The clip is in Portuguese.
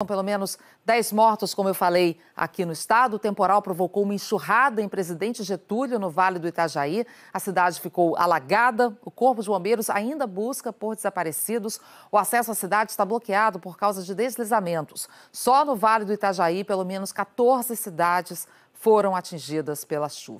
São então, Pelo menos 10 mortos, como eu falei, aqui no estado. O temporal provocou uma enxurrada em Presidente Getúlio, no Vale do Itajaí. A cidade ficou alagada. O Corpo de Bombeiros ainda busca por desaparecidos. O acesso à cidade está bloqueado por causa de deslizamentos. Só no Vale do Itajaí, pelo menos 14 cidades foram atingidas pela chuva.